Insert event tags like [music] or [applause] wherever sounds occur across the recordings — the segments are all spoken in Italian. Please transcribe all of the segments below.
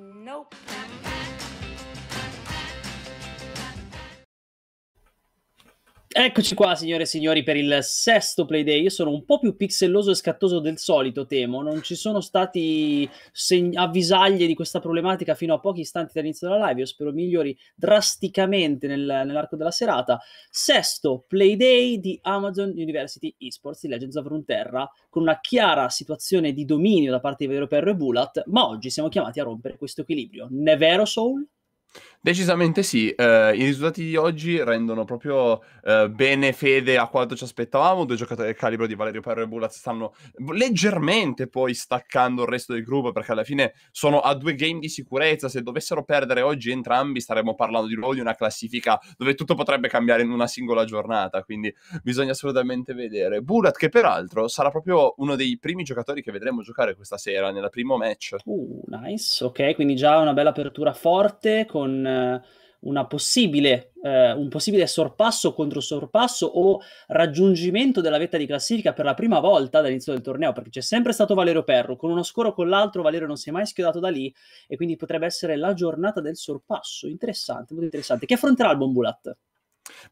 Nope. Eccoci qua, signore e signori, per il sesto play day. Io sono un po' più pixelloso e scattoso del solito, temo. Non ci sono stati seg- avvisaglie di questa problematica fino a pochi istanti dall'inizio della live. Io spero migliori drasticamente nel- nell'arco della serata. Sesto play day di Amazon University Esports di Legends of Runeterra, con una chiara situazione di dominio da parte di Vero Perro e Bulat, ma oggi siamo chiamati a rompere questo equilibrio. Ne vero, Soul? Decisamente sì, eh, i risultati di oggi rendono proprio eh, bene fede a quanto ci aspettavamo, due giocatori del calibro di Valerio Perro e Bullaz stanno leggermente poi staccando il resto del gruppo perché alla fine sono a due game di sicurezza, se dovessero perdere oggi entrambi staremmo parlando di nuovo di una classifica dove tutto potrebbe cambiare in una singola giornata, quindi bisogna assolutamente vedere. Bulat che peraltro sarà proprio uno dei primi giocatori che vedremo giocare questa sera nella primo match. Uh, nice, ok, quindi già una bella apertura forte con un, possibile, eh, un possibile sorpasso contro sorpasso o raggiungimento della vetta di classifica per la prima volta dall'inizio del torneo, perché c'è sempre stato Valerio Perro, con uno scoro o con l'altro Valerio non si è mai schiodato da lì e quindi potrebbe essere la giornata del sorpasso, interessante, molto interessante, che affronterà il Bombulat.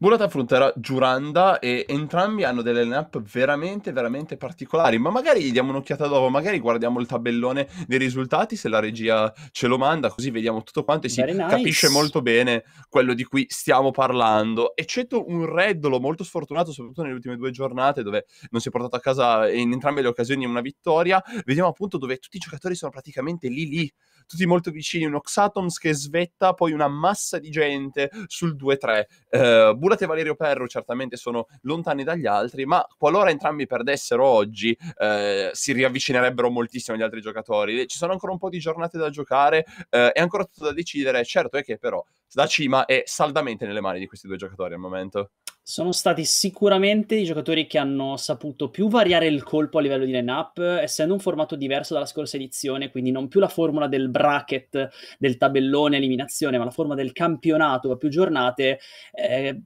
Murat affronterà Giuranda e entrambi hanno delle lineup veramente, veramente particolari. Ma magari gli diamo un'occhiata dopo, magari guardiamo il tabellone dei risultati se la regia ce lo manda, così vediamo tutto quanto e si nice. capisce molto bene quello di cui stiamo parlando. Eccetto un reddolo molto sfortunato, soprattutto nelle ultime due giornate, dove non si è portato a casa in entrambe le occasioni una vittoria. Vediamo appunto dove tutti i giocatori sono praticamente lì lì, tutti molto vicini. Un Oxatoms che svetta poi una massa di gente sul 2-3. Eh, Uh, e Valerio Perro certamente sono lontani dagli altri, ma qualora entrambi perdessero oggi, uh, si riavvicinerebbero moltissimo agli altri giocatori. Ci sono ancora un po' di giornate da giocare, uh, è ancora tutto da decidere. Certo è che però la cima è saldamente nelle mani di questi due giocatori al momento. Sono stati sicuramente i giocatori che hanno saputo più variare il colpo a livello di line-up, essendo un formato diverso dalla scorsa edizione, quindi non più la formula del bracket, del tabellone eliminazione, ma la forma del campionato a più giornate. Eh,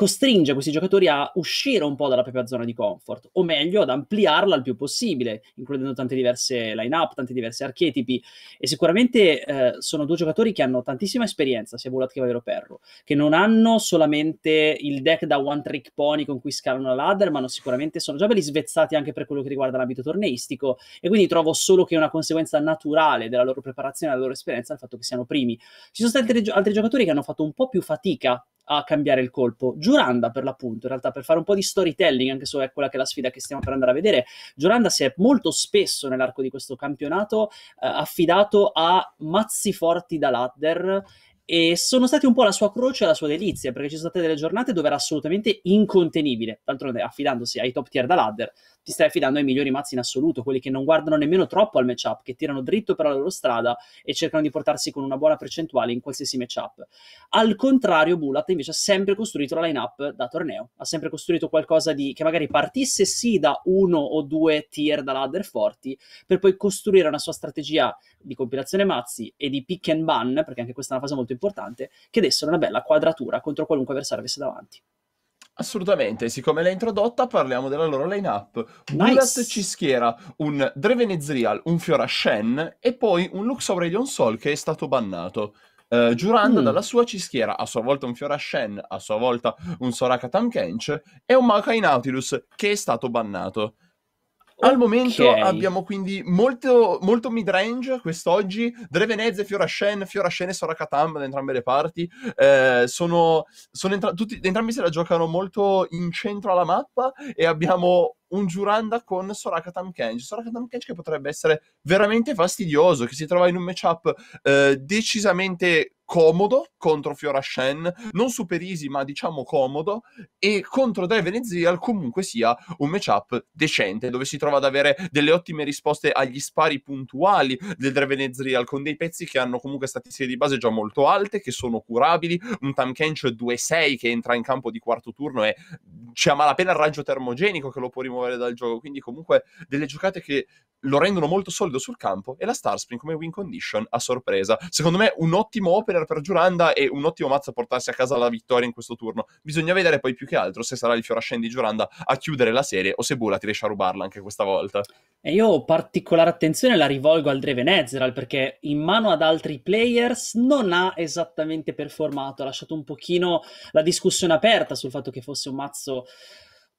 costringe questi giocatori a uscire un po' dalla propria zona di comfort, o meglio ad ampliarla il più possibile, includendo tante diverse line-up, tanti diversi archetipi, e sicuramente eh, sono due giocatori che hanno tantissima esperienza, sia Bulat che Valero Perro, che non hanno solamente il deck da one trick pony con cui scalano la ladder, ma hanno sicuramente sono già belli svezzati anche per quello che riguarda l'ambito torneistico, e quindi trovo solo che è una conseguenza naturale della loro preparazione, della loro esperienza, il fatto che siano primi. Ci sono stati altri, altri giocatori che hanno fatto un po' più fatica a cambiare il colpo. Giuranda, per l'appunto, in realtà, per fare un po' di storytelling, anche se è quella che è la sfida che stiamo per andare a vedere, Giuranda si è molto spesso nell'arco di questo campionato eh, affidato a mazzi forti da ladder e sono stati un po' la sua croce e la sua delizia, perché ci sono state delle giornate dove era assolutamente incontenibile. D'altronde, affidandosi ai top tier da ladder, ti stai affidando ai migliori mazzi in assoluto, quelli che non guardano nemmeno troppo al matchup, che tirano dritto per la loro strada e cercano di portarsi con una buona percentuale in qualsiasi matchup. Al contrario, Bulat invece ha sempre costruito la lineup da torneo, ha sempre costruito qualcosa di, che magari partisse sì da uno o due tier da ladder forti, per poi costruire una sua strategia di compilazione mazzi e di pick and ban, perché anche questa è una fase molto importante importante, che dessero una bella quadratura contro qualunque avversario avesse davanti. Assolutamente, siccome l'ha introdotta parliamo della loro line-up. Nice. ci schiera un Dreven Ezreal, un Fiora Shen e poi un Lux Aurelion Sol che è stato bannato. Uh, giurando mm. dalla sua ci schiera a sua volta un Fiora Shen, a sua volta un Soraka Tamkench e un Maokai Nautilus che è stato bannato. Al okay. momento abbiamo quindi molto, molto mid-range quest'oggi, Drevenez e Fiorashen, Fiorashen e Sorakatam da entrambe le parti, eh, sono, sono entra- tutti, entrambi se la giocano molto in centro alla mappa e abbiamo un Giuranda con Sorakatam Kench. Sorakatam Kench che potrebbe essere veramente fastidioso, che si trova in un matchup eh, decisamente comodo contro Fiorashen, mm. non super easy ma diciamo comodo, e contro Dre Venezial comunque sia un matchup decente, dove si trova ad avere delle ottime risposte agli spari puntuali del Dre Venezial, con dei pezzi che hanno comunque statistiche di base già molto alte, che sono curabili, un Tam Kench 2-6 che entra in campo di quarto turno e c'è a malapena il raggio termogenico che lo può rimuovere dal gioco, quindi comunque delle giocate che lo rendono molto solido sul campo e la Starspring come win condition a sorpresa. Secondo me un ottimo opera winner per Giuranda e un ottimo mazzo a portarsi a casa la vittoria in questo turno. Bisogna vedere poi più che altro se sarà il fiorascendi di Giuranda a chiudere la serie o se Bulat riesce a rubarla anche questa volta. E io particolare attenzione la rivolgo al Dreven Ezreal perché in mano ad altri players non ha esattamente performato, ha lasciato un pochino la discussione aperta sul fatto che fosse un mazzo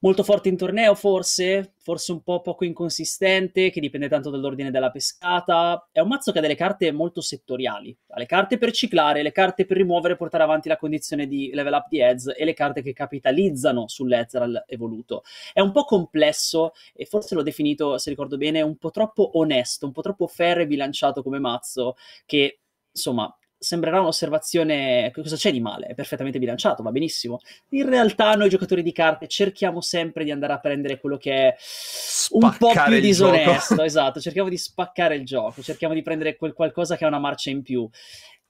molto forte in torneo forse, forse un po' poco inconsistente, che dipende tanto dall'ordine della pescata. È un mazzo che ha delle carte molto settoriali, ha le carte per ciclare, le carte per rimuovere e portare avanti la condizione di level up di Ez e le carte che capitalizzano sull'Ezral evoluto. È un po' complesso e forse l'ho definito, se ricordo bene, un po' troppo onesto, un po' troppo ferro e bilanciato come mazzo che... Insomma, sembrerà un'osservazione, cosa c'è di male? È perfettamente bilanciato, va benissimo. In realtà noi giocatori di carte cerchiamo sempre di andare a prendere quello che è un po' più disonesto, [laughs] esatto, cerchiamo di spaccare il gioco, cerchiamo di prendere quel qualcosa che ha una marcia in più.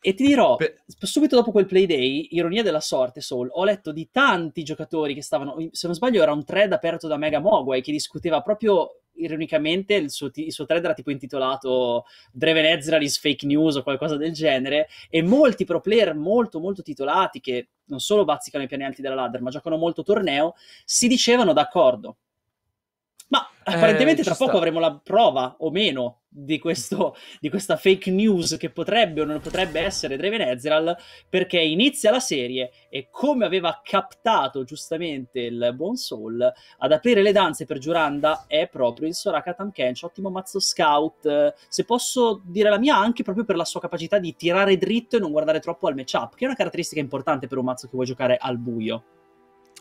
E ti dirò, Beh. subito dopo quel playday, ironia della sorte, Soul, ho letto di tanti giocatori che stavano, se non sbaglio era un thread aperto da Mega Mogwai che discuteva proprio ironicamente il suo, t- il suo thread era tipo intitolato Dreven Ezra is fake news o qualcosa del genere e molti pro player molto molto titolati che non solo bazzicano i piani alti della ladder ma giocano molto torneo si dicevano d'accordo ma apparentemente eh, tra poco avremo la prova o meno di, questo, di, questa fake news che potrebbe o non potrebbe essere Draven Ezreal perché inizia la serie e come aveva captato giustamente il buon Soul ad aprire le danze per Giuranda è proprio il Soraka Tamkench, ottimo mazzo scout se posso dire la mia anche proprio per la sua capacità di tirare dritto e non guardare troppo al matchup che è una caratteristica importante per un mazzo che vuoi giocare al buio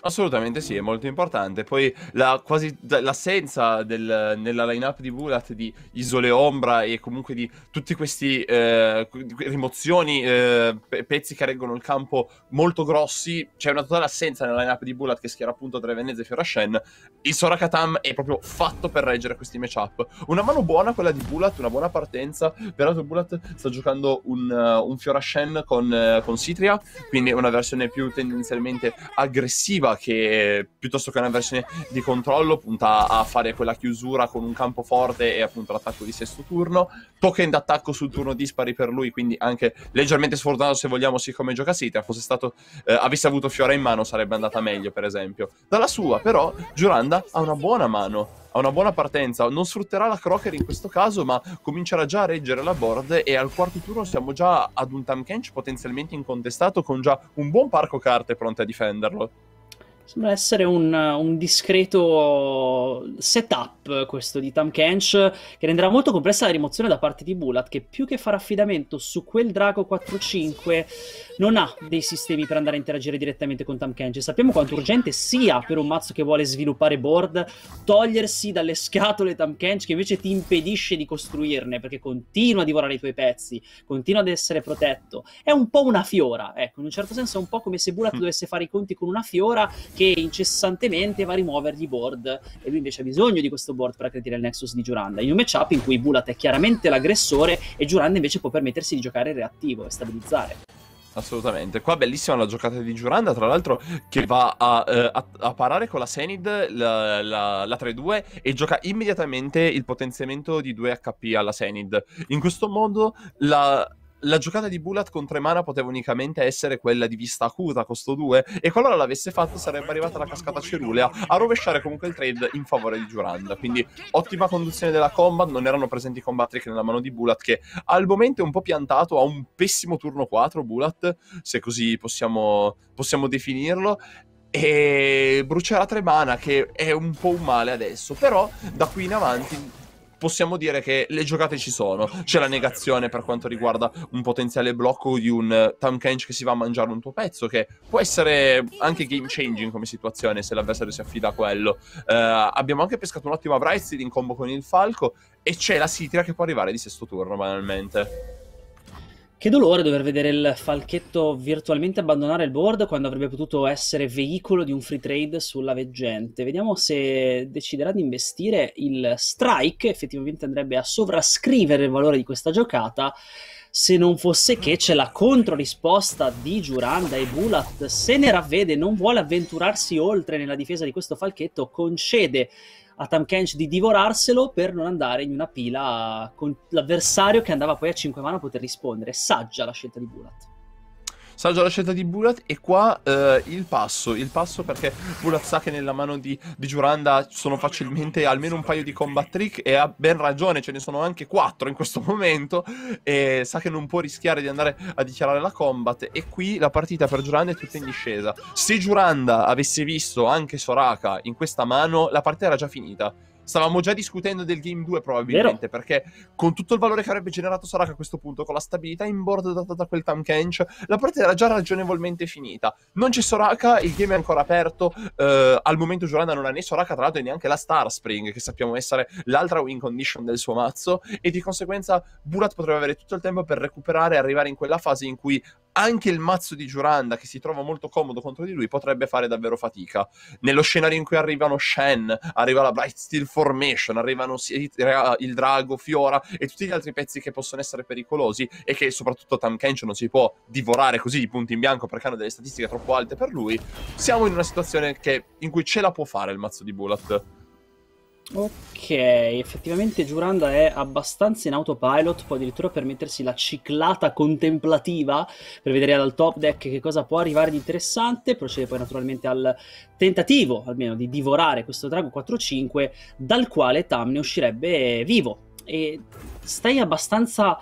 Assolutamente sì, è molto importante. Poi la, quasi l'assenza del, nella lineup di Bulat di Isole Ombra e comunque di tutti questi eh, rimozioni, eh, pezzi che reggono il campo molto grossi, c'è una totale assenza nella lineup di Bulat che schiera appunto tra Venezia e Fiorashen. Il Sorakatam è proprio fatto per reggere questi matchup. Una mano buona quella di Bulat, una buona partenza. Peraltro Bulat sta giocando un, uh, un Fiorashen con, uh, con Citria, quindi una versione più tendenzialmente aggressiva offensiva che piuttosto che una versione di controllo punta a fare quella chiusura con un campo forte e appunto l'attacco di sesto turno. Token d'attacco sul turno dispari per lui, quindi anche leggermente sfortunato se vogliamo, siccome gioca Sita, fosse stato, eh, avesse avuto Fiora in mano sarebbe andata meglio per esempio. Dalla sua però Giuranda ha una buona mano, ha una buona partenza, non sfrutterà la Crocker in questo caso, ma comincerà già a reggere la board e al quarto turno siamo già ad un Tam Kench potenzialmente incontestato con già un buon parco carte pronte a difenderlo. Sembra essere un, un, discreto setup questo di Tam Kench che renderà molto complessa la rimozione da parte di Bulat che più che fare affidamento su quel drago 4-5 non ha dei sistemi per andare a interagire direttamente con Tam Kench. Sappiamo quanto urgente sia per un mazzo che vuole sviluppare board togliersi dalle scatole Tam Kench che invece ti impedisce di costruirne perché continua a divorare i tuoi pezzi, continua ad essere protetto. È un po' una fiora, ecco, in un certo senso è un po' come se Bulat mm. dovesse fare i conti con una fiora che incessantemente va a rimuovergli i board e lui invece ha bisogno di questo board per aggredire il Nexus di Giuranda in un matchup in cui Bulat è chiaramente l'aggressore e Giuranda invece può permettersi di giocare reattivo e stabilizzare Assolutamente, qua bellissima la giocata di Giuranda, tra l'altro che va a, eh, a, a, parare con la Senid la, la, la 3-2 e gioca immediatamente il potenziamento di 2 HP alla Senid. In questo modo la, la giocata di Bulat contro mana poteva unicamente essere quella di vista acuta, costo 2, e qualora l'avesse fatto sarebbe arrivata la cascata cerulea a rovesciare comunque il trade in favore di Giuranda. Quindi ottima conduzione della combat, non erano presenti i trick nella mano di Bulat che al momento è un po' piantato, ha un pessimo turno 4 Bulat, se così possiamo, possiamo definirlo, e brucerà mana che è un po' un male adesso, però da qui in avanti possiamo dire che le giocate ci sono. C'è la negazione per quanto riguarda un potenziale blocco di un eh, Tom Kench che si va a mangiare un tuo pezzo, che può essere anche game changing come situazione se l'avversario si affida a quello. Uh, abbiamo anche pescato un'ottima Brightseed in combo con il Falco e c'è la Sitria che può arrivare di sesto turno banalmente. Che dolore dover vedere il falchetto virtualmente abbandonare il board quando avrebbe potuto essere veicolo di un free trade sulla veggente. Vediamo se deciderà di investire il strike, effettivamente andrebbe a sovrascrivere il valore di questa giocata, se non fosse che c'è la controrisposta di Giuranda e Bulat se ne ravvede, non vuole avventurarsi oltre nella difesa di questo falchetto, concede a Tam Kench di divorarselo per non andare in una pila con l'avversario che andava poi a 5 mana a poter rispondere. Saggia la scelta di Bulat. Saggia la scelta di Bulat e qua eh, il passo, il passo perché Bulat sa che nella mano di, di Giuranda sono facilmente almeno un paio di combat trick e ha ben ragione, ce ne sono anche quattro in questo momento e sa che non può rischiare di andare a dichiarare la combat e qui la partita per Giuranda è tutta in discesa. Se Giuranda avesse visto anche Soraka in questa mano la partita era già finita stavamo già discutendo del Game 2 probabilmente, Vero. perché con tutto il valore che avrebbe generato Soraka a questo punto, con la stabilità in board data da quel Tam Kench, la partita era già ragionevolmente finita. Non c'è Soraka, il game è ancora aperto, eh, al momento Giorana non ha né Soraka tra l'altro e neanche la Star Spring, che sappiamo essere l'altra win condition del suo mazzo, e di conseguenza Burat potrebbe avere tutto il tempo per recuperare e arrivare in quella fase in cui anche il mazzo di Giuranda, che si trova molto comodo contro di lui, potrebbe fare davvero fatica. Nello scenario in cui arrivano Shen, arriva la Bright Steel Formation, arrivano il Drago, Fiora e tutti gli altri pezzi che possono essere pericolosi e che soprattutto Tam Kench non si può divorare così di punti in bianco perché hanno delle statistiche troppo alte per lui, siamo in una situazione che, in cui ce la può fare il mazzo di Bullet. Ok, effettivamente Giuranda è abbastanza in autopilot, può addirittura permettersi la ciclata contemplativa per vedere dal top deck che cosa può arrivare di interessante, procede poi naturalmente al tentativo, almeno, di divorare questo drago 4-5 dal quale Tam ne uscirebbe vivo. E stai abbastanza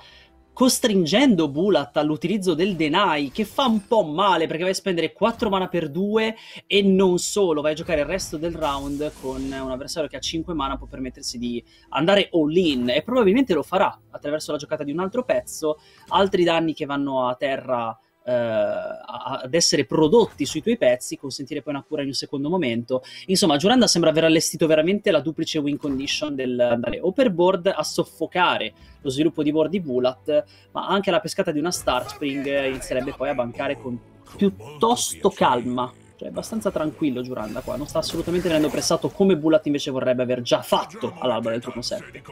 costringendo Bulat all'utilizzo del Denai, che fa un po' male perché vai a spendere 4 mana per 2 e non solo, vai a giocare il resto del round con un avversario che ha 5 mana, può permettersi di andare all in e probabilmente lo farà attraverso la giocata di un altro pezzo, altri danni che vanno a terra eh, ad essere prodotti sui tuoi pezzi, consentire poi una cura in un secondo momento. Insomma, Giuranda sembra aver allestito veramente la duplice win condition dell'andare overboard a soffocare lo sviluppo di board di Bulat, ma anche la pescata di una Starspring eh, inizierebbe poi a bancare con piuttosto calma cioè, è abbastanza tranquillo Giuranda qua, non sta assolutamente venendo pressato come Bullat invece vorrebbe aver già fatto all'alba del turno 7.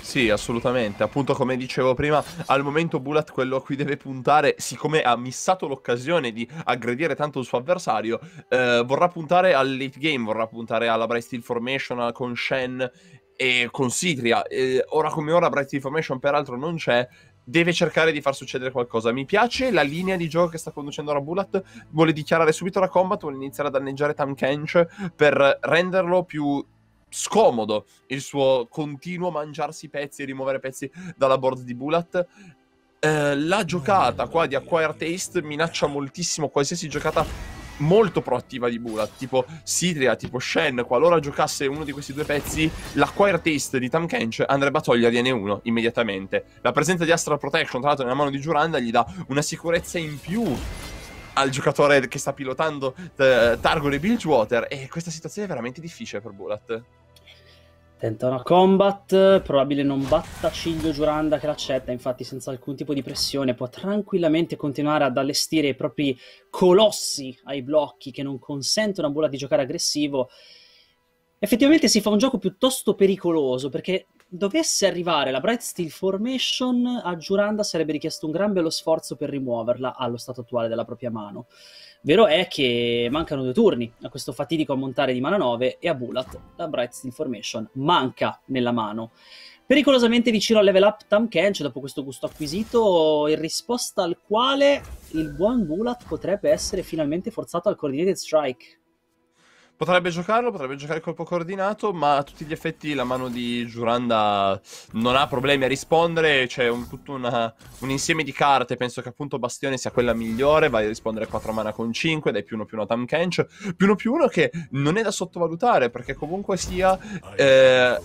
Sì, assolutamente. Appunto, come dicevo prima, al momento Bullat quello a cui deve puntare, siccome ha missato l'occasione di aggredire tanto il suo avversario, eh, vorrà puntare al late game, vorrà puntare alla Bright Steel Formation, con Shen e con Citria. Eh, ora come ora Bright Steel Formation peraltro non c'è, deve cercare di far succedere qualcosa. Mi piace la linea di gioco che sta conducendo Rabulat, vuole dichiarare subito la combat, vuole iniziare a danneggiare Tam Kench per renderlo più scomodo il suo continuo mangiarsi pezzi e rimuovere pezzi dalla board di Bulat. Eh, la giocata qua di Acquire Taste minaccia moltissimo qualsiasi giocata molto proattiva di Bulat, tipo Sidria, tipo Shen, qualora giocasse uno di questi due pezzi, la l'acquire taste di Tam Kench andrebbe a togliergliene uno immediatamente. La presenza di Astral Protection, tra l'altro, nella mano di Giuranda gli dà una sicurezza in più al giocatore che sta pilotando eh, Targo e Bilgewater e questa situazione è veramente difficile per Bulat. Tenta una combat, probabile non batta Ciglio Giuranda che l'accetta, infatti senza alcun tipo di pressione può tranquillamente continuare ad allestire i propri colossi ai blocchi che non consentono a Bulla di giocare aggressivo. Effettivamente si fa un gioco piuttosto pericoloso perché dovesse arrivare la Bright Steel Formation a Giuranda sarebbe richiesto un gran bello sforzo per rimuoverla allo stato attuale della propria mano. Vero è che mancano due turni a questo fatidico ammontare di mana 9 e a Bulat la Bright Steel Formation manca nella mano. Pericolosamente vicino al level up Tam Kench dopo questo gusto acquisito, in risposta al quale il buon Bulat potrebbe essere finalmente forzato al Coordinated Strike. Potrebbe giocarlo, potrebbe giocare colpo coordinato, ma a tutti gli effetti la mano di Giuranda non ha problemi a rispondere, c'è un, tutto una, un insieme di carte, penso che appunto Bastione sia quella migliore, vai a rispondere 4 mana con 5, dai più uno più uno a Tam Kench, più uno più uno che non è da sottovalutare, perché comunque sia... Eh,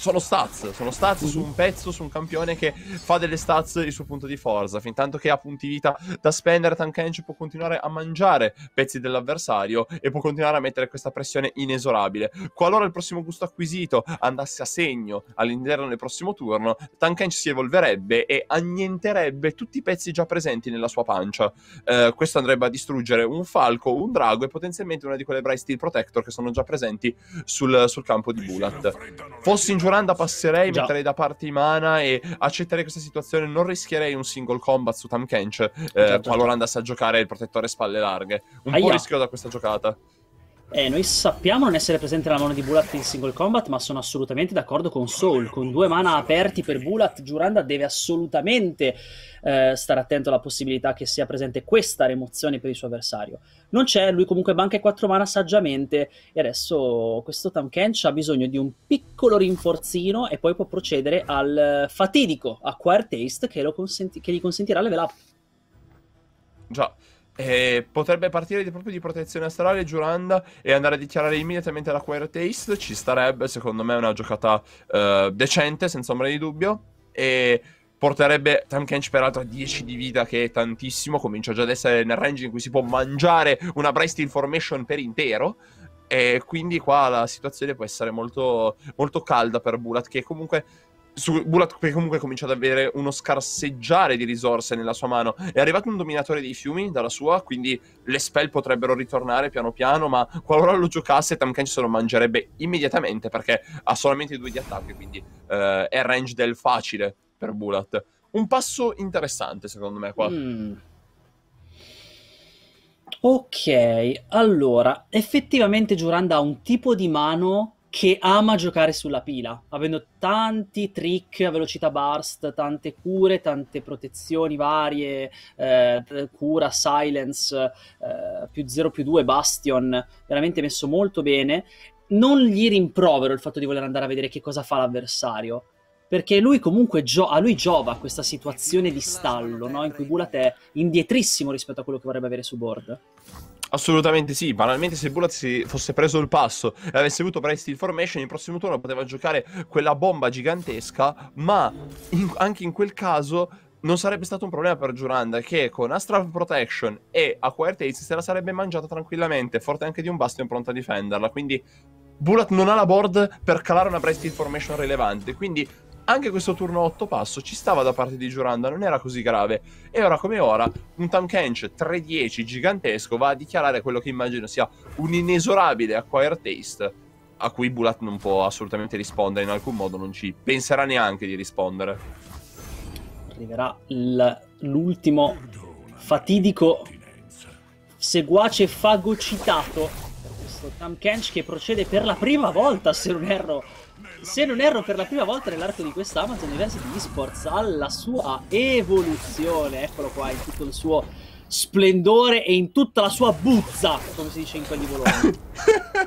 sono stats, sono stats su mhm. un pezzo, su un campione che fa delle stats il suo punto di forza, fin tanto che ha punti vita da spendere, Tankenge può continuare a mangiare pezzi dell'avversario e può continuare a mettere questa pressione inesorabile. Qualora il prossimo gusto acquisito andasse a segno all'interno del prossimo turno, Tankenge si evolverebbe e annienterebbe tutti i pezzi già presenti nella sua pancia. Eh, questo andrebbe a distruggere un falco, un drago e potenzialmente una di quelle Bright Steel Protector che sono già presenti sul, sul campo di Bulat. Fossi in giù Gioranda passerei, Già. metterei da parte i mana e accetterei questa situazione. Non rischierei un single combat su Tam Kench eh, certo, qualora certo. andasse a giocare il protettore spalle larghe. Un Aia. po' rischio da questa giocata. Eh, noi sappiamo non essere presente la mano di Bulat in single combat, ma sono assolutamente d'accordo con Soul. Con due mana aperti per Bulat, Giuranda deve assolutamente eh, stare attento alla possibilità che sia presente questa remozione per il suo avversario. Non c'è, lui comunque banca 4 mana saggiamente. E adesso questo Tamkench ha bisogno di un piccolo rinforzino e poi può procedere al fatidico Acquire Taste che, consenti- che gli consentirà level up. Già. Eh, potrebbe partire proprio di protezione astrale Giuranda e andare a dichiarare immediatamente la Quire Taste. Ci starebbe, secondo me, una giocata uh, decente, senza ombra di dubbio. E porterebbe Tam peraltro a 10 di vita, che è tantissimo. Comincia già ad essere nel range in cui si può mangiare una Brest Information per intero. E quindi qua la situazione può essere molto, molto calda per Bulat, che comunque su Bulat che comunque comincia ad avere uno scarseggiare di risorse nella sua mano. È arrivato un dominatore dei fiumi dalla sua, quindi le spell potrebbero ritornare piano piano, ma qualora lo giocasse Tamken se lo mangerebbe immediatamente perché ha solamente due di attacco, quindi eh, è range del facile per Bulat. Un passo interessante secondo me qua. Mm. Ok, allora, effettivamente Giuranda ha un tipo di mano che ama giocare sulla pila, avendo tanti trick a velocità burst, tante cure, tante protezioni varie, eh, cura, silence, eh, più 0 più 2, bastion, veramente messo molto bene. Non gli rimprovero il fatto di voler andare a vedere che cosa fa l'avversario, perché lui comunque gio- a lui giova questa situazione di stallo, no? in cui Bulat è indietrissimo rispetto a quello che vorrebbe avere su board. Assolutamente sì, banalmente se Bullet si fosse preso il passo e avesse avuto Bright Formation, il prossimo turno poteva giocare quella bomba gigantesca, ma in, anche in quel caso non sarebbe stato un problema per Giuranda che con Astral Protection e Acquire se la sarebbe mangiata tranquillamente, forte anche di un Bastion pronto a difenderla, quindi Bullet non ha la board per calare una Bright Formation rilevante, quindi anche questo turno 8 passo ci stava da parte di Giuranda, non era così grave. E ora come ora, un Tankench 3-10 gigantesco va a dichiarare quello che immagino sia un inesorabile acquire taste a cui Bulat non può assolutamente rispondere in alcun modo, non ci penserà neanche di rispondere. Arriverà l'ultimo fatidico seguace fagocitato per questo Tankench che procede per la prima volta, se non erro se non erro per la prima volta nell'arco di questa Amazon University Esports alla sua evoluzione, eccolo qua in tutto il suo splendore e in tutta la sua buzza, come si dice in quelli voloni.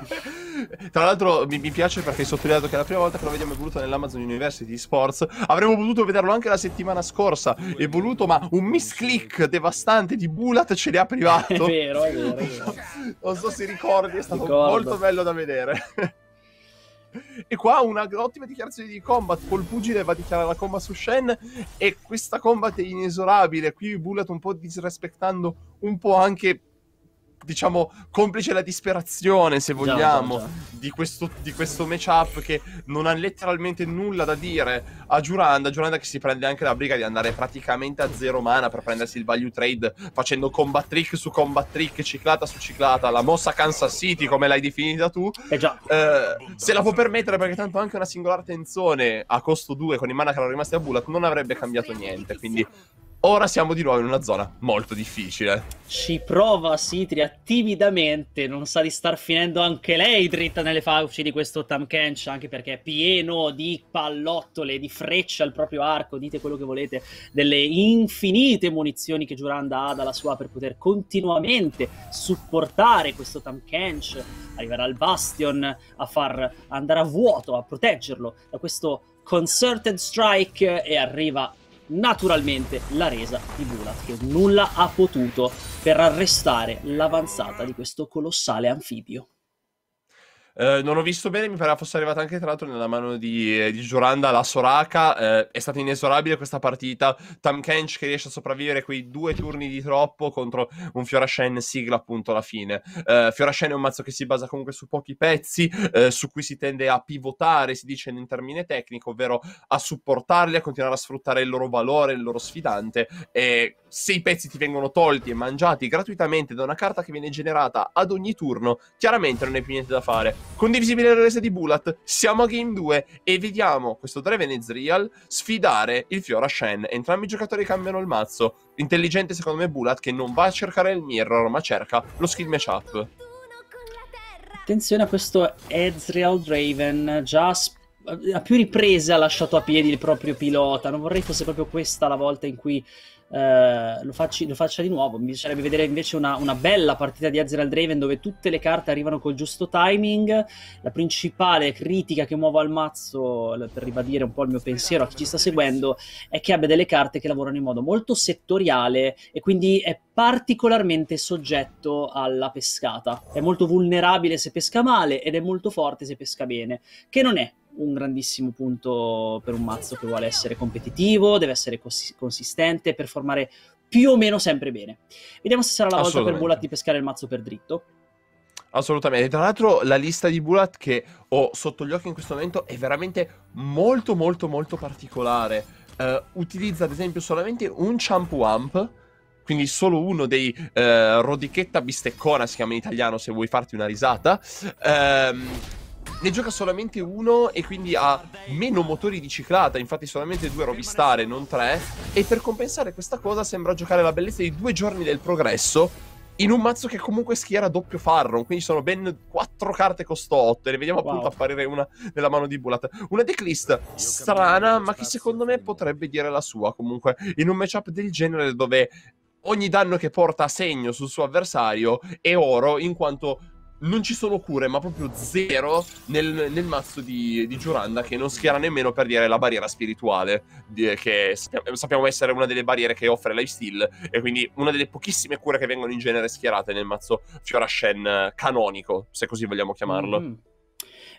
[laughs] Tra l'altro mi, mi, piace perché hai sottolineato che è la prima volta che lo vediamo evoluto nell'Amazon University Sports. Avremmo potuto vederlo anche la settimana scorsa, evoluto, ma un misclick devastante di Bulat ce li ha [laughs] privato. È vero, è vero. È vero. non so se ricordi, è stato Ricordo. molto bello da vedere. E qua una ottima dichiarazione di combat col pugile va a dichiarare la combat su Shen e questa combat è inesorabile. Qui Bullet un po' disrespettando un po' anche diciamo, complice la disperazione, se vogliamo, già, già, Di, questo, di questo matchup che non ha letteralmente nulla da dire a Giuranda. Giuranda che si prende anche la briga di andare praticamente a zero mana per prendersi il value trade facendo combat trick su combat trick, ciclata su ciclata, la mossa Kansas City, come l'hai definita tu. Eh già. Eh, se la può permettere, perché tanto anche una singolare tenzone a costo 2 con i mana che erano rimasti a Bullet non avrebbe cambiato niente. Quindi Ora siamo di nuovo in una zona molto difficile. Ci prova Sitria timidamente, non sa di star finendo anche lei dritta nelle fauci di questo Tam Kench, anche perché è pieno di pallottole, di frecce al proprio arco, dite quello che volete, delle infinite munizioni che Giuranda ha dalla sua per poter continuamente supportare questo Tam Kench. Arriverà il Bastion a far andare a vuoto, a proteggerlo da questo Concerted Strike e arriva naturalmente la resa di Bulat, che nulla ha potuto per arrestare l'avanzata di questo colossale anfibio. Eh, non ho visto bene, mi pareva fosse arrivata anche tra l'altro nella mano di, eh, di Giuranda la Soraka. Eh, è stata inesorabile questa partita. Tam Kench che riesce a sopravvivere quei due turni di troppo contro un Fiorashen sigla appunto alla fine. Eh, Fiorashen è un mazzo che si basa comunque su pochi pezzi, eh, su cui si tende a pivotare, si dice in termine tecnico, ovvero a supportarli, a continuare a sfruttare il loro valore, il loro sfidante. E se i pezzi ti vengono tolti e mangiati gratuitamente da una carta che viene generata ad ogni turno, chiaramente non hai più niente da fare. Condivisibile la resa di Bulat, siamo a Game 2 e vediamo questo Draven e Zrial sfidare il Fiora Shen. Entrambi i giocatori cambiano il mazzo. Intelligente secondo me Bulat che non va a cercare il mirror ma cerca lo skill matchup. Attenzione a questo Ezreal Draven, già a più riprese ha lasciato a piedi il proprio pilota. Non vorrei fosse proprio questa la volta in cui eh, lo, facci, lo, faccia di nuovo. Mi piacerebbe vedere invece una, una bella partita di Azrael Draven dove tutte le carte arrivano col giusto timing. La principale critica che muovo al mazzo, per ribadire un po' il mio pensiero a chi ci sta seguendo, è che abbia delle carte che lavorano in modo molto settoriale e quindi è particolarmente soggetto alla pescata. È molto vulnerabile se pesca male ed è molto forte se pesca bene, che non è un grandissimo punto per un mazzo che vuole essere competitivo, deve essere cos- consistente, performare più o meno sempre bene. Vediamo se sarà la volta per Bulat di pescare il mazzo per dritto. Assolutamente, tra l'altro la lista di Bulat che ho sotto gli occhi in questo momento è veramente molto molto molto particolare. Uh, utilizza ad esempio solamente un Champ Wamp, quindi solo uno dei uh, rodichetta bisteccona si chiama in italiano se vuoi farti una risata ehm, ne gioca solamente uno e quindi ha meno motori di ciclata, infatti solamente due rovistare, non tre, e per compensare questa cosa sembra giocare la bellezza di due giorni del progresso in un mazzo che comunque schiera doppio farro, quindi sono ben quattro carte costo 8, e ne vediamo wow. appunto apparire una nella mano di Bulat. Una decklist strana, ma che secondo me potrebbe dire la sua comunque, in un matchup del genere dove ogni danno che porta a segno sul suo avversario è oro, in quanto non ci sono cure, ma proprio zero nel, nel mazzo di, di, Giuranda che non schiera nemmeno per dire la barriera spirituale, che sappiamo essere una delle barriere che offre Lifesteal e quindi una delle pochissime cure che vengono in genere schierate nel mazzo Fiorashen eh, canonico, se così vogliamo chiamarlo. Mm-hmm.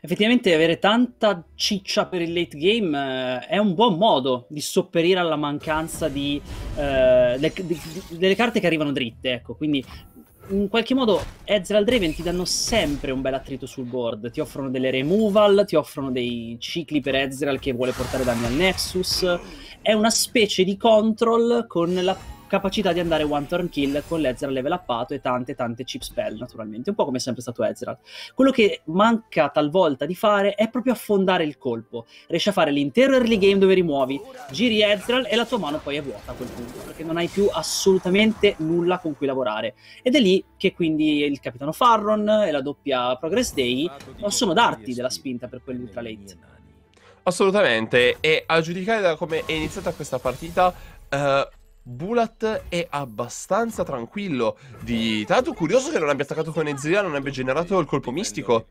Effettivamente avere tanta ciccia per il late game eh, è un buon modo di sopperire alla mancanza di, eh, le, di, delle carte che arrivano dritte, ecco, quindi in qualche modo Ezreal e Draven ti danno sempre un bel attrito sul board, ti offrono delle removal, ti offrono dei cicli per Ezreal che vuole portare danni al Nexus, è una specie di control con la capacità di andare one turn kill con l'Ezra level upato e tante tante chip spell naturalmente, un po' come è sempre stato Ezra. Quello che manca talvolta di fare è proprio affondare il colpo, riesci a fare l'intero early game dove rimuovi, giri Ezra e la tua mano poi è vuota a quel punto, perché non hai più assolutamente nulla con cui lavorare. Ed è lì che quindi il capitano Farron e la doppia Progress Day possono darti della spinta per quell'ultra late. Assolutamente, e a giudicare da come è iniziata questa partita, uh Bulat è abbastanza tranquillo di... Tanto curioso che non abbia attaccato con Ezreal, non abbia generato il colpo mistico.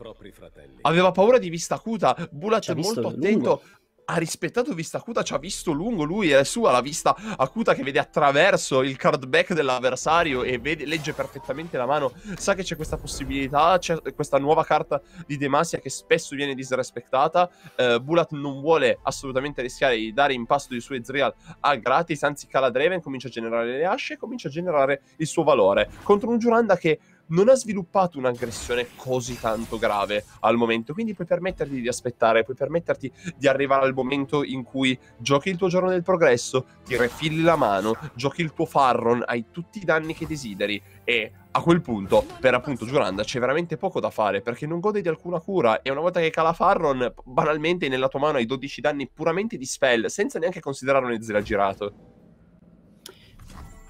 Aveva paura di vista acuta. Bulat è molto attento. Lungo ha rispettato vista acuta, ci ha visto lungo lui è sua la vista acuta che vede attraverso il card back dell'avversario e vede, legge perfettamente la mano, sa che c'è questa possibilità, c'è questa nuova carta di Demasia che spesso viene disrespettata, uh, Bulat non vuole assolutamente rischiare di dare impasto di suoi Ezreal a gratis, anzi cala Draven, comincia a generare le asce e comincia a generare il suo valore contro un Giuranda che non ha sviluppato un'aggressione così tanto grave al momento, quindi puoi permetterti di aspettare, puoi permetterti di arrivare al momento in cui giochi il tuo giorno del progresso, ti refilli la mano, giochi il tuo Farron, hai tutti i danni che desideri e a quel punto, per appunto Giuranda, c'è veramente poco da fare perché non gode di alcuna cura e una volta che cala Farron, banalmente nella tua mano hai 12 danni puramente di spell, senza neanche considerare un girato.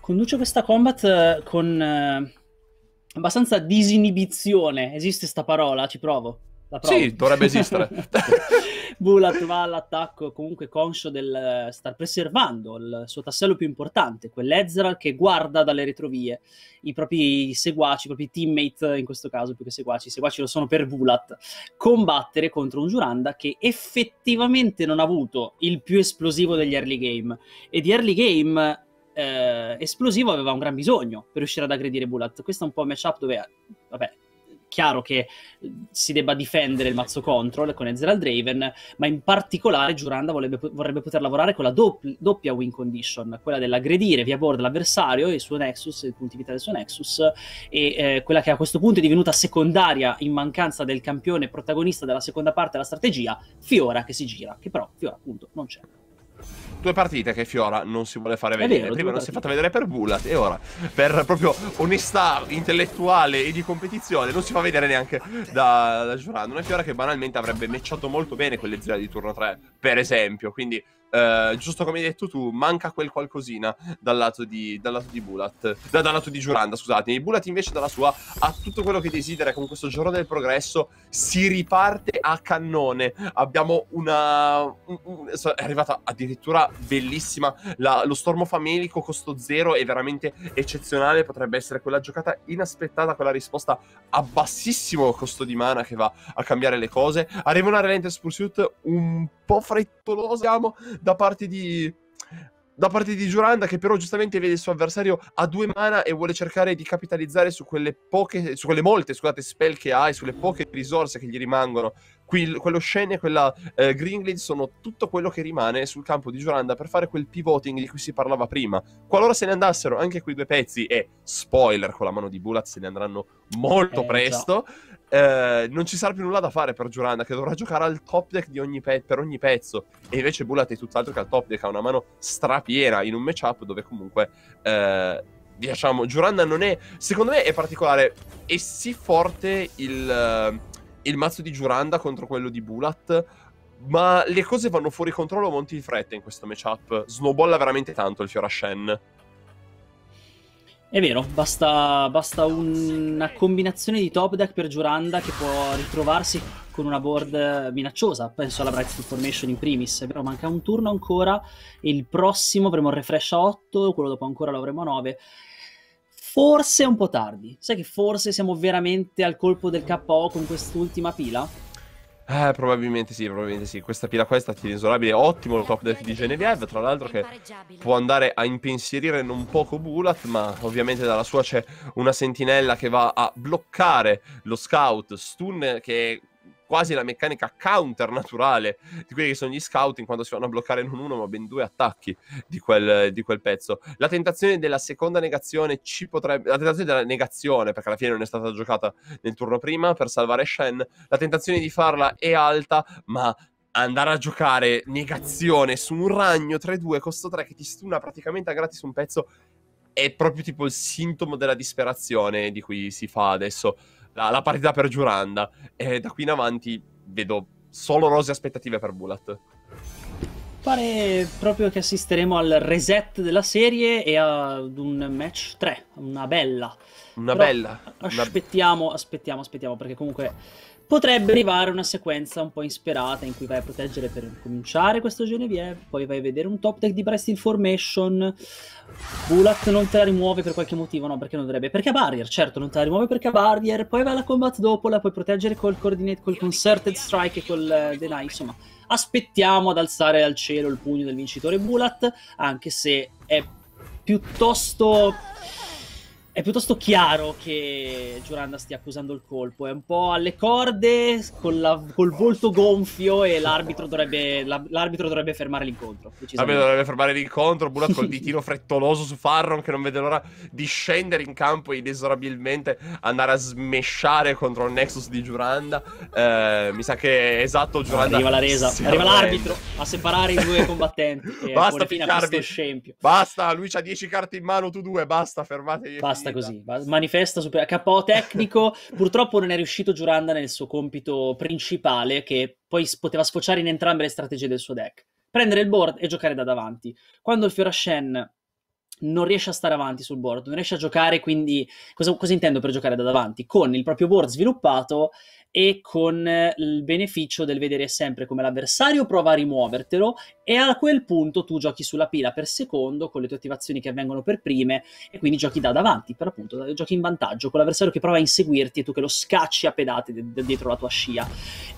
Conduce questa combat eh, con eh, abbastanza disinibizione. Esiste sta parola? Ci provo. Sì, dovrebbe esistere. [laughs] Bulat va all'attacco comunque conscio del eh, star preservando il suo tassello più importante, quell'Ezra che guarda dalle retrovie i propri seguaci, i propri teammate in questo caso più che seguaci, i seguaci lo sono per Bulat, combattere contro un Giuranda che effettivamente non ha avuto il più esplosivo degli early game e di early game eh, esplosivo aveva un gran bisogno per riuscire ad aggredire Bulat. Questo è un po' un matchup dove, vabbè, chiaro che si debba difendere il mazzo control con Ezreal Draven, ma in particolare Giuranda vorrebbe, vorrebbe poter lavorare con la doppia, doppia win condition, quella dell'aggredire via board l'avversario e il suo Nexus, il punto vita del suo Nexus, e eh, quella che a questo punto è divenuta secondaria in mancanza del campione protagonista della seconda parte della strategia, Fiora che si gira, che però Fiora appunto non c'è due partite che Fiora non si vuole fare vedere. Vero, Prima non partite. si è fatta vedere per Bulat e ora, per proprio onestà intellettuale e di competizione, non si fa vedere neanche da, da Giurano. Una Fiora che banalmente avrebbe matchato molto bene con le zone di turno 3, per esempio. Quindi eh, giusto come hai detto tu, manca quel qualcosina dal lato di, dal lato di Bulat, da, dal lato di Giuranda, scusatemi. Bulat invece dalla sua ha tutto quello che desidera con questo giorno del progresso, si riparte a cannone. Abbiamo una... Un, un, è arrivata addirittura bellissima, la, lo stormo famelico costo zero è veramente eccezionale, potrebbe essere quella giocata inaspettata, quella risposta a bassissimo costo di mana che va a cambiare le cose. Arriva una Relentless Pursuit un po' frettolosa, siamo, da parte di da parte di Giuranda che però giustamente vede il suo avversario a due mana e vuole cercare di capitalizzare su quelle poche, su quelle molte, scusate, spell che ha e sulle poche risorse che gli rimangono. Qui, quello Shen e quella eh, Greenglid sono tutto quello che rimane sul campo di Giuranda per fare quel pivoting di cui si parlava prima. Qualora se ne andassero anche quei due pezzi, e spoiler, con la mano di Bulat se ne andranno molto eh, presto, già eh, non ci sarà più nulla da fare per Giuranda, che dovrà giocare al top deck ogni pe- per ogni pezzo. E invece Bulat è tutt'altro che al top deck, ha una mano strapiena in un matchup dove comunque... Eh, diciamo, Giuranda non è... Secondo me è particolare, è sì forte il, eh, il mazzo di Giuranda contro quello di Bulat, ma le cose vanno fuori controllo monti di fretta in questo matchup. Snowballa veramente tanto il Fiorashen. È vero, basta, basta una combinazione di top deck per Giuranda che può ritrovarsi con una board minacciosa. Penso alla Brightful Formation in primis. È vero, manca un turno ancora. Il prossimo avremo un refresh a 8, quello dopo ancora lo avremo a 9. Forse è un po' tardi. Sai che forse siamo veramente al colpo del KO con quest'ultima pila? Eh, probabilmente sì, probabilmente sì. Questa pila qua è stata inesorabile. Ottimo il top deck di Genevieve, tra l'altro che può andare a impensierire non poco Bulat, ma ovviamente dalla sua c'è una sentinella che va a bloccare lo scout. Stun che quasi la meccanica counter naturale di quelli che sono gli scouting quando si vanno a bloccare non uno ma ben due attacchi di quel, di quel pezzo. La tentazione della seconda negazione ci potrebbe... La tentazione della negazione, perché alla fine non è stata giocata nel turno prima, per salvare Shen, la tentazione di farla è alta, ma andare a giocare negazione su un ragno 3-2 costo 3 che ti stuna praticamente a gratis un pezzo è proprio tipo il sintomo della disperazione di cui si fa adesso la, la partita per Giuranda. E da qui in avanti vedo solo rose aspettative per Bulat. Pare proprio che assisteremo al reset della serie e ad un match 3, una bella. Una Però bella. Aspettiamo, una... aspettiamo, aspettiamo, perché comunque potrebbe arrivare una sequenza un po' insperata in cui vai a proteggere per cominciare questo Genevieve, poi vai a vedere un top deck di Breast Information, Bulat non te la rimuove per qualche motivo, no perché non dovrebbe, perché ha barrier, certo non te la rimuove perché ha barrier, poi vai alla combat dopo, la puoi proteggere col coordinate, col concerted strike e col uh, deny, insomma aspettiamo ad alzare al cielo il pugno del vincitore Bulat, anche se è piuttosto è piuttosto chiaro che Giuranda stia accusando il colpo. È un po' alle corde, la, col volto gonfio, e l'arbitro dovrebbe, la, l'arbitro dovrebbe fermare l'incontro. L'arbitro dovrebbe fermare l'incontro. Bulat col [laughs] ditino frettoloso su Farron, che non vede l'ora di scendere in campo e inesorabilmente andare a smesciare contro il Nexus di Giuranda. Eh, mi sa che esatto, Giuranda. Arriva la resa, arriva l'arbitro a separare i due [laughs] combattenti. Basta piccarvi. Basta, lui ha 10 carte in mano, tu due. Basta, fermatevi. Basta basta così, manifesta super... KO tecnico, [laughs] purtroppo non è riuscito Giuranda nel suo compito principale che poi poteva sfociare in entrambe le strategie del suo deck. Prendere il board e giocare da davanti. Quando il Fiorashen non riesce a stare avanti sul board, non riesce a giocare, quindi cosa, cosa, intendo per giocare da davanti? Con il proprio board sviluppato e con eh, il beneficio del vedere sempre come l'avversario prova a rimuovertelo e a quel punto tu giochi sulla pila per secondo con le tue attivazioni che avvengono per prime e quindi giochi da davanti, per appunto giochi in vantaggio con l'avversario che prova a inseguirti e tu che lo scacci a pedate d- dietro la tua scia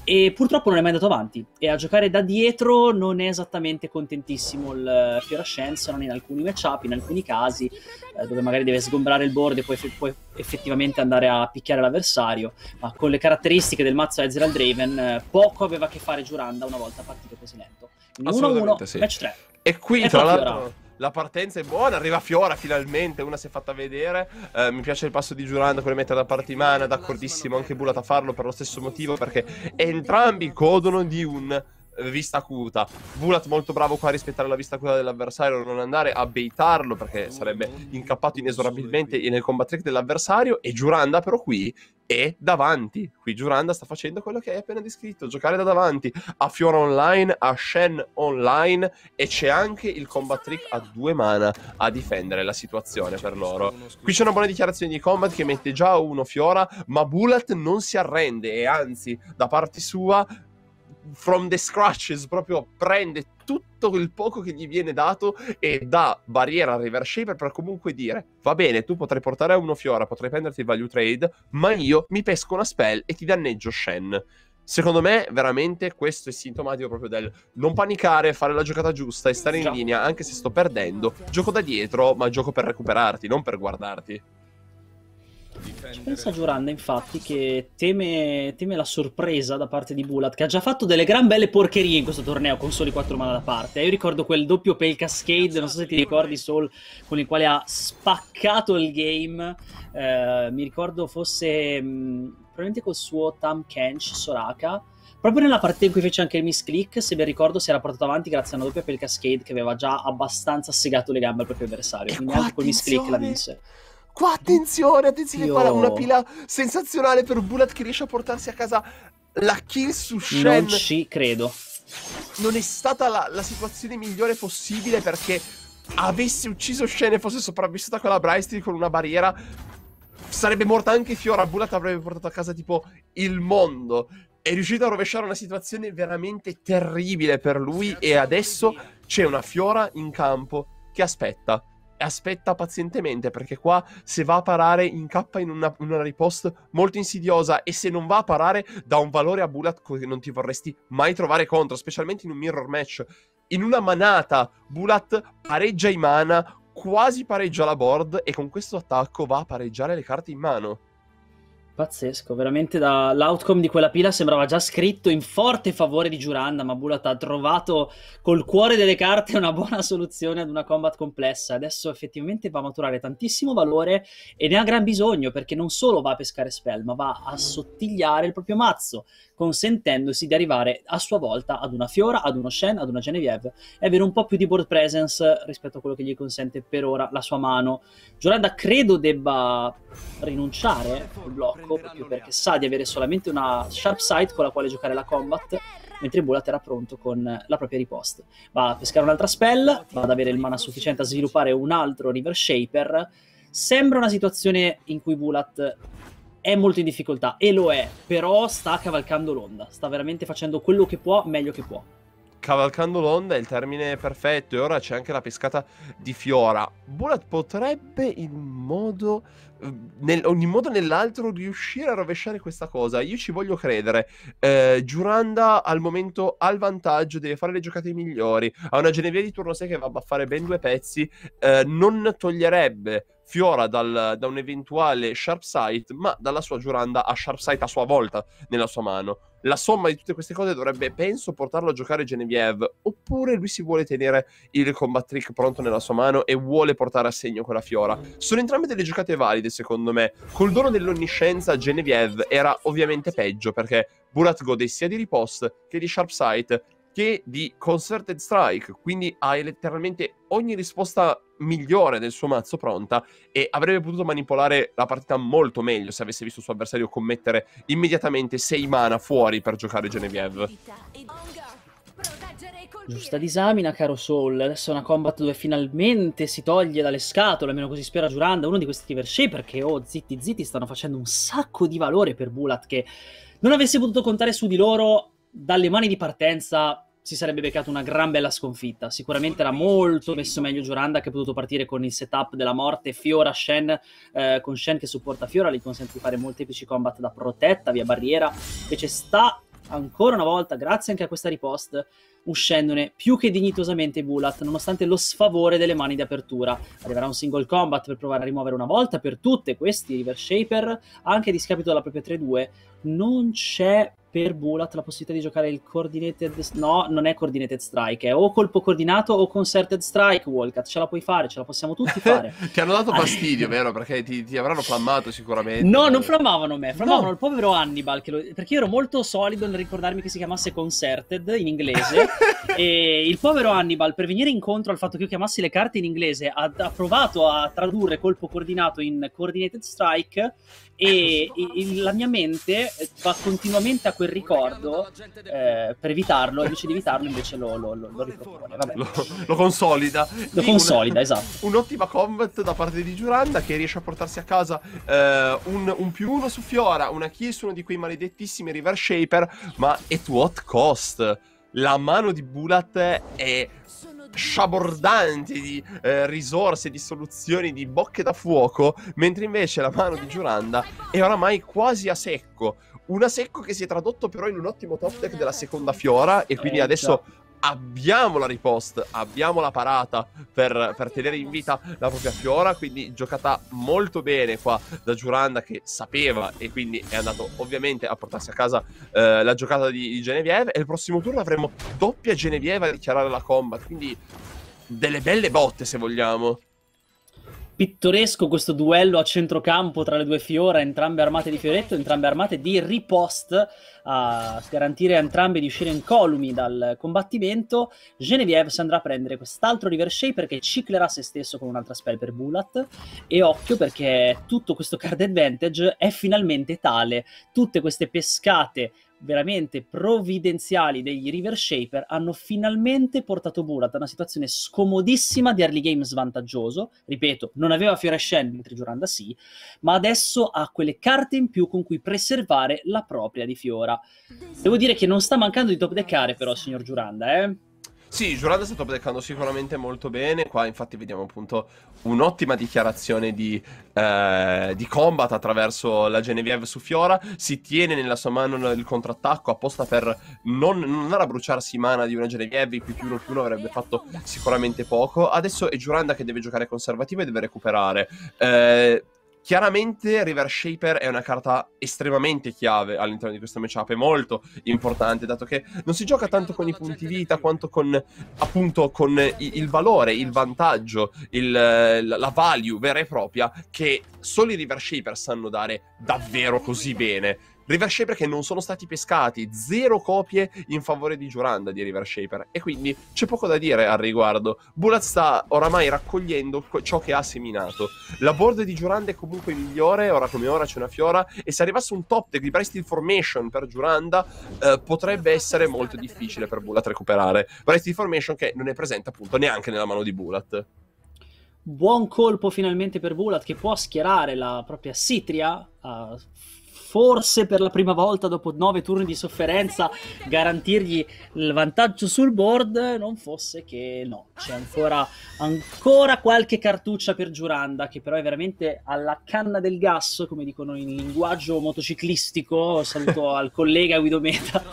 e purtroppo non è mai andato avanti e a giocare da dietro non è esattamente contentissimo il eh, Fiorascienza, non in alcuni matchup, in alcuni casi eh, dove magari deve sgombrare il board e poi, poi effettivamente andare a picchiare l'avversario ma con le caratteristiche caratteristiche del mazzo Ezreal Draven, eh, poco aveva a che fare Giuranda una volta partito così lento. 1-1, sì. match 3. E qui, e tra l'altro... La partenza è buona, arriva Fiora finalmente, una si è fatta vedere. Eh, mi piace il passo di Giurando con le meta da partimana, d'accordissimo anche Bulat a farlo per lo stesso motivo, perché entrambi godono di un vista acuta. Bulat molto bravo qua a rispettare la vista acuta dell'avversario, non andare a baitarlo perché sarebbe incappato inesorabilmente nel combat trick dell'avversario e Giuranda però qui è davanti. Qui Giuranda sta facendo quello che hai appena descritto, giocare da davanti a Fiora online, a Shen online e c'è anche il combat trick a due mana a difendere la situazione per loro. Qui c'è una buona dichiarazione di combat che mette già uno Fiora, ma Bulat non si arrende e anzi da parte sua from the scratches, proprio prende tutto il poco che gli viene dato e dà barriera al river shaper per comunque dire va bene, tu potrai portare a uno fiora, potrai prenderti il value trade, ma io mi pesco una spell e ti danneggio Shen. Secondo me, veramente, questo è sintomatico proprio del non panicare, fare la giocata giusta e stare in linea, anche se sto perdendo. Gioco da dietro, ma gioco per recuperarti, non per guardarti. Ci pensa Giuranda, infatti, che teme, teme, la sorpresa da parte di Bulat, che ha già fatto delle gran belle porcherie in questo torneo con soli 4 mana da parte. Eh, io ricordo quel doppio Pale Cascade, non so se ti ricordi, Soul, con il quale ha spaccato il game. Eh, mi ricordo fosse mh, mm, probabilmente col suo Tam Kench Soraka. Proprio nella partita in cui fece anche il miss click, se ben ricordo, si era portato avanti grazie a una doppia Pale Cascade che aveva già abbastanza segato le gambe al proprio avversario. Quindi anche col miss click la vinse. Qua attenzione, attenzione, qua una pila sensazionale per Bullet che riesce a portarsi a casa la kill su Shen. Non ci credo. Non è stata la, la situazione migliore possibile perché avesse ucciso Shen e fosse sopravvissuta quella Brystil con una barriera, sarebbe morta anche Fiora. Bullet avrebbe portato a casa tipo il mondo. È riuscito a rovesciare una situazione veramente terribile per lui e adesso c'è una Fiora in campo che aspetta aspetta pazientemente perché qua se va a parare incappa in una, una ripost molto insidiosa e se non va a parare dà un valore a Bulat che non ti vorresti mai trovare contro, specialmente in un mirror match. In una manata Bulat pareggia i mana, quasi pareggia la board e con questo attacco va a pareggiare le carte in mano. Pazzesco, veramente dall'outcome di quella pila sembrava già scritto in forte favore di Giuranda, ma Bulat ha trovato col cuore delle carte una buona soluzione ad una combat complessa. Adesso effettivamente va a maturare tantissimo valore e ne ha gran bisogno perché non solo va a pescare spell, ma va a sottigliare il proprio mazzo, consentendosi di arrivare a sua volta ad una Fiora, ad uno Shen, ad una Genevieve e avere un po' più di board presence rispetto a quello che gli consente per ora la sua mano. Giuranda credo debba rinunciare al blocco attacco, proprio perché sa di avere solamente una sharp sight con la quale giocare la combat, mentre Bulat era pronto con la propria riposte. Va a pescare un'altra spell, va ad avere il mana sufficiente a sviluppare un altro River Shaper. Sembra una situazione in cui Bulat è molto in difficoltà, e lo è, però sta cavalcando l'onda, sta veramente facendo quello che può, meglio che può cavalcando l'onda è il termine perfetto e ora c'è anche la pescata di Fiora. Bulat potrebbe in modo eh, nel, ogni modo o nell'altro riuscire a rovesciare questa cosa. Io ci voglio credere. Eh, Giuranda al momento ha il vantaggio, deve fare le giocate migliori. Ha una Genevieve di turno 6 che va a baffare ben due pezzi. Eh, non toglierebbe fiora dal, da un eventuale Sharpsight, ma dalla sua giuranda ha Sharpsight a sua volta nella sua mano. La somma di tutte queste cose dovrebbe, penso, portarlo a giocare Genevieve, oppure lui si vuole tenere il combat trick pronto nella sua mano e vuole portare a segno quella fiora. Sono entrambe delle giocate valide, secondo me. Col dono dell'onniscienza, Genevieve era ovviamente peggio, perché Burat gode sia di riposte che di Sharpsight, che di Concerted Strike, quindi hai letteralmente ogni risposta migliore del suo mazzo pronta e avrebbe potuto manipolare la partita molto meglio se avesse visto il suo avversario commettere immediatamente 6 mana fuori per giocare Genevieve. Giusta disamina, caro Soul. Adesso è una combat dove finalmente si toglie dalle scatole, almeno così spera Giuranda, uno di questi River perché, oh, zitti zitti, stanno facendo un sacco di valore per Bulat che non avesse potuto contare su di loro dalle mani di partenza si sarebbe beccato una gran bella sconfitta. Sicuramente era molto messo meglio Giuranda che ha potuto partire con il setup della morte Fiora Shen eh, con Shen che supporta Fiora, gli consente di fare molteplici combat da protetta via barriera. Invece sta ancora una volta, grazie anche a questa ripost, uscendone più che dignitosamente Bulat, nonostante lo sfavore delle mani di apertura. Arriverà un single combat per provare a rimuovere una volta per tutte questi River Shaper, anche a discapito della propria 3-2. Non c'è per Bulat la possibilità di giocare il coordinated no, non è coordinated strike, è o colpo coordinato o concerted strike Wolcat, ce la puoi fare, ce la possiamo tutti fare. [laughs] ti hanno dato ah. fastidio, vero? Perché ti, ti, avranno flammato sicuramente. No, non flammavano me, flammavano no. il povero Hannibal, lo... perché io ero molto solido nel ricordarmi che si chiamasse concerted in inglese [laughs] e il povero Hannibal per venire incontro al fatto che io chiamassi le carte in inglese ha, ha provato a tradurre colpo coordinato in coordinated strike e, e, ecco, la mia mente eh, va continuamente a quel ricordo eh, per evitarlo, invece di evitarlo invece lo, lo, lo, lo ripropone. Lo, lo, consolida. Lo Lì consolida, un, esatto. Un'ottima combat da parte di Giuranda che riesce a portarsi a casa eh, un, un, più uno su Fiora, una kill su uno di quei maledettissimi River Shaper, ma at what cost? La mano di Bulat è sciabordanti di eh, risorse, di soluzioni, di bocche da fuoco, mentre invece la mano di Giuranda è oramai quasi a secco. Una secco che si è tradotto però in un ottimo top deck della seconda fiora e quindi eh, adesso abbiamo la ripost, abbiamo la parata per, per, tenere in vita la propria Fiora, quindi giocata molto bene qua da Giuranda che sapeva e quindi è andato ovviamente a portarsi a casa eh, la giocata di, di Genevieve e il prossimo turno avremo doppia Genevieve a dichiarare la combat, quindi delle belle botte se vogliamo pittoresco questo duello a centrocampo tra le due Fiora, entrambe armate di fioretto, entrambe armate di ripost, a garantire a entrambe di uscire incolumi dal combattimento. Genevieve si andrà a prendere quest'altro River Shaper che ciclerà se stesso con un'altra spell per Bulat. E occhio perché tutto questo card advantage è finalmente tale. Tutte queste pescate veramente provvidenziali degli River Shaper hanno finalmente portato Burat da una situazione scomodissima di early game svantaggioso. Ripeto, non aveva Fiorescen mentre Giuranda sì, ma adesso ha quelle carte in più con cui preservare la propria di Fiora. Devo dire che non sta mancando di top deckare però, signor Giuranda, eh? Sì, Giurada sta breakando sicuramente molto bene. Qua infatti vediamo appunto un'ottima dichiarazione di, eh, di, combat attraverso la Genevieve su Fiora. Si tiene nella sua mano il contrattacco apposta per non, non andare a bruciarsi mana di una Genevieve, qui più uno più uno avrebbe fatto sicuramente poco. Adesso è Giuranda che deve giocare conservativo e deve recuperare. Eh, Chiaramente River Shaper è una carta estremamente chiave all'interno di questo matchup, è molto importante, dato che non si gioca tanto con i punti vita quanto con, appunto, con il valore, il vantaggio, il, la value vera e propria che solo i River Shaper sanno dare davvero così bene. River Shaper che non sono stati pescati, zero copie in favore di Giuranda di River Shaper e quindi c'è poco da dire al riguardo. Bulat sta oramai raccogliendo ciò che ha seminato. La board di Giuranda è comunque migliore, ora come ora c'è una fiora e se arrivasse un top deck di Brest Formation per Giuranda eh, potrebbe essere molto difficile per Bulat recuperare. Brest Formation che non è presente appunto neanche nella mano di Bulat. Buon colpo finalmente per Bulat che può schierare la propria Citria uh forse per la prima volta dopo nove turni di sofferenza garantirgli il vantaggio sul board, non fosse che no, c'è ancora, ancora qualche cartuccia per Giuranda che però è veramente alla canna del gas, come dicono in linguaggio motociclistico, saluto [laughs] al collega Guido Meta,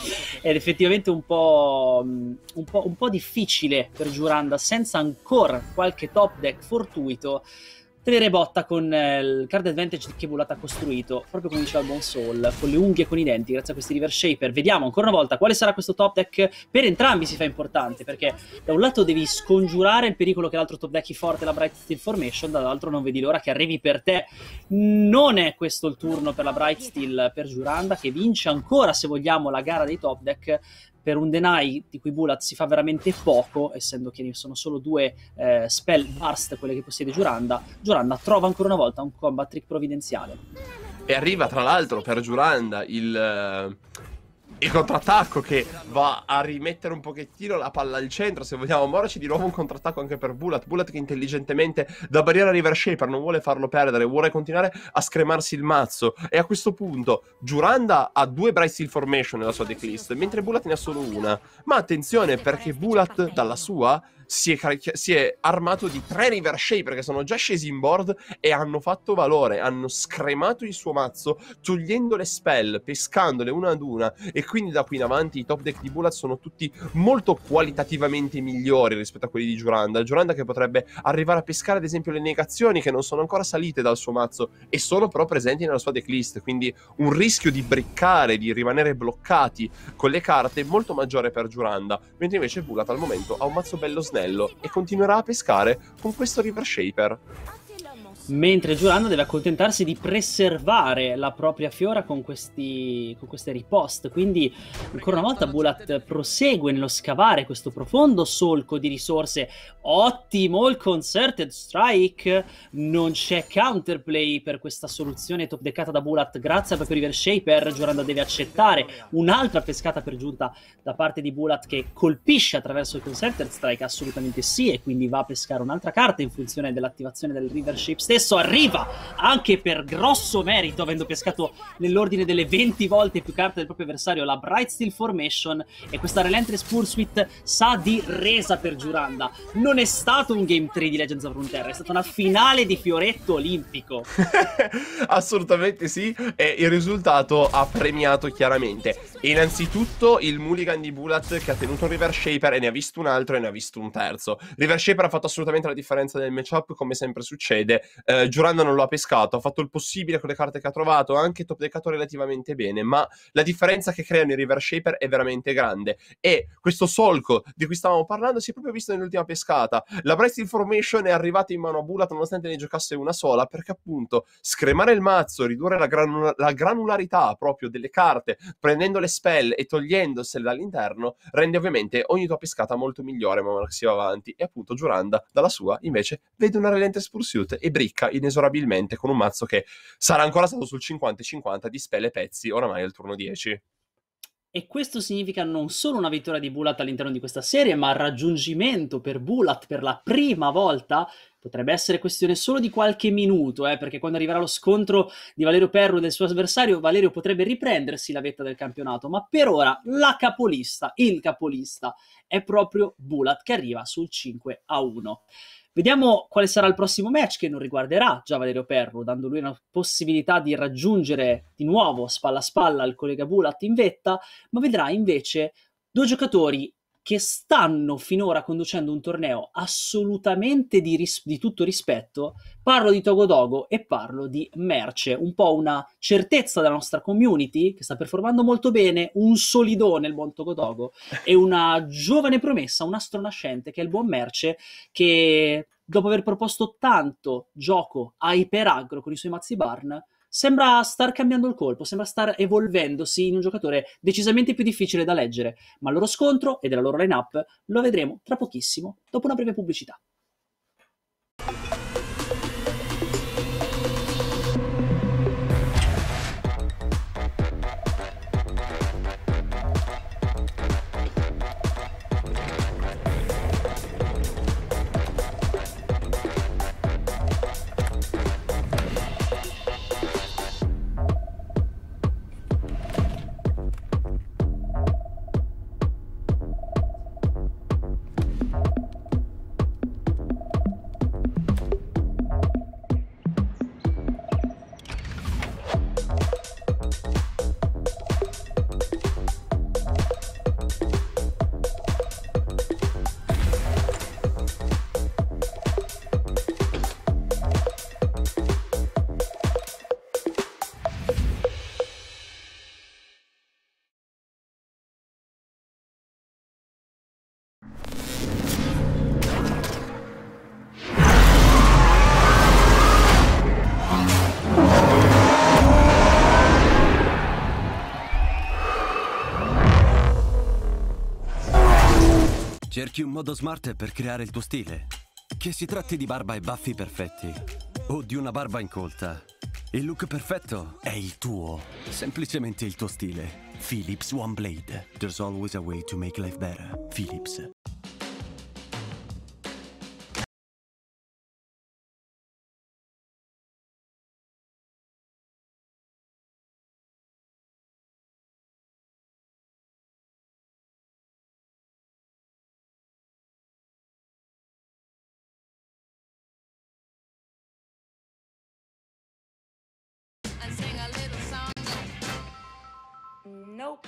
ed effettivamente un po', mm, un po', un po' difficile per Giuranda senza ancora qualche top deck fortuito tenere botta con eh, il card advantage che Bulat ha costruito, proprio come diceva il Bon Soul, con le unghie e con i denti, grazie a questi River Shaper. Vediamo ancora una volta quale sarà questo top deck. Per entrambi si fa importante, perché da un lato devi scongiurare il pericolo che l'altro top deck è forte, la Bright Steel Formation, dall'altro non vedi l'ora che arrivi per te. Non è questo il turno per la Bright Steel, per Giuranda, che vince ancora, se vogliamo, la gara dei top deck, per un deny di cui Bulat si fa veramente poco, essendo che ne sono solo due eh, spell burst quelle che possiede Giuranda, Giuranda trova ancora una volta un combat trick provvidenziale. E arriva tra l'altro per Giuranda il eh, il contrattacco che va a rimettere un pochettino la palla al centro, se vogliamo. Moroci di nuovo un contrattacco anche per Bulat. Bulat che intelligentemente da barriera river shaper non vuole farlo perdere, vuole continuare a scremarsi il mazzo. E a questo punto Giuranda ha due Bright Steel Formation nella sua decklist, mentre Bulat ne ha solo una. Ma attenzione perché Bulat dalla sua si è, si è, armato di tre River Shaper che sono già scesi in board e hanno fatto valore, hanno scremato il suo mazzo togliendo le spell, pescandole una ad una e quindi da qui in avanti i top deck di Bulat sono tutti molto qualitativamente migliori rispetto a quelli di Giuranda. Giuranda che potrebbe arrivare a pescare ad esempio le negazioni che non sono ancora salite dal suo mazzo e sono però presenti nella sua decklist, quindi un rischio di briccare, di rimanere bloccati con le carte molto maggiore per Giuranda, mentre invece Bulat al momento ha un mazzo bello snap tornello e continuerà a pescare con questo River Shaper mentre Giuranda deve accontentarsi di preservare la propria fiora con, questi, con queste riposte. Quindi, ancora una volta, Bulat prosegue nello scavare questo profondo solco di risorse. Ottimo il Concerted Strike, non c'è counterplay per questa soluzione top deckata da Bulat grazie al proprio River Shaper. Giuranda deve accettare un'altra pescata per giunta da parte di Bulat che colpisce attraverso il Concerted Strike, assolutamente sì, e quindi va a pescare un'altra carta in funzione dell'attivazione del River Shape stesso arriva anche per grosso merito, avendo pescato nell'ordine delle 20 volte più carte del proprio avversario la Bright Steel Formation e questa Relentless Pursuit sa di resa per Giuranda. Non è stato un Game 3 di Legends of Runeterra, è stata una finale di fioretto olimpico. [laughs] Assolutamente sì, e il risultato ha premiato chiaramente. innanzitutto il Mulligan di Bulat che ha tenuto un River Shaper e ne ha visto un altro e ne ha visto un terzo. River Shaper ha fatto assolutamente la differenza nel matchup, come sempre succede, eh, Giuranda non lo ha pescato, ha fatto il possibile con le carte che ha trovato, ha anche top deckato relativamente bene, ma la differenza che creano i River Shaper è veramente grande. E questo solco di cui stavamo parlando si è proprio visto nell'ultima pescata. La Breast Information è arrivata in mano a Bulat nonostante ne giocasse una sola, perché appunto scremare il mazzo, ridurre la, granula- la granularità proprio delle carte, prendendo le spell e togliendosele dall'interno, rende ovviamente ogni tua pescata molto migliore man mano che si va avanti. E appunto Giuranda, dalla sua, invece, vede una Relentless Pursuit e Brick ricca inesorabilmente con un mazzo che sarà ancora stato sul 50-50 di spelle pezzi oramai al turno 10. E questo significa non solo una vittoria di Bulat all'interno di questa serie, ma il raggiungimento per Bulat per la prima volta potrebbe essere questione solo di qualche minuto, eh, perché quando arriverà lo scontro di Valerio Perro e del suo avversario, Valerio potrebbe riprendersi la vetta del campionato, ma per ora la capolista, il capolista, è proprio Bulat che arriva sul 5 a 1. Vediamo quale sarà il prossimo match che non riguarderà già Valerio Perro, dando lui la possibilità di raggiungere di nuovo spalla a spalla il collega Bulat in vetta, ma vedrà invece due giocatori che stanno finora conducendo un torneo assolutamente di, ris- di tutto rispetto. Parlo di Togodogo e parlo di Merce, un po' una certezza della nostra community che sta performando molto bene, un solidone il buon Togodogo [laughs] e una giovane promessa, un astronascente che è il buon Merce che dopo aver proposto tanto gioco a Iperagro con i suoi mazzi barn sembra star cambiando il colpo, sembra star evolvendosi in un giocatore decisamente più difficile da leggere, ma il loro scontro e della loro line-up lo vedremo tra pochissimo, dopo una breve pubblicità. Cerchi un modo smart per creare il tuo stile. Che si tratti di barba e baffi perfetti o di una barba incolta. Il look perfetto è il tuo, semplicemente il tuo stile. Philips One Blade. There's always a way to make life better. Philips. Nope.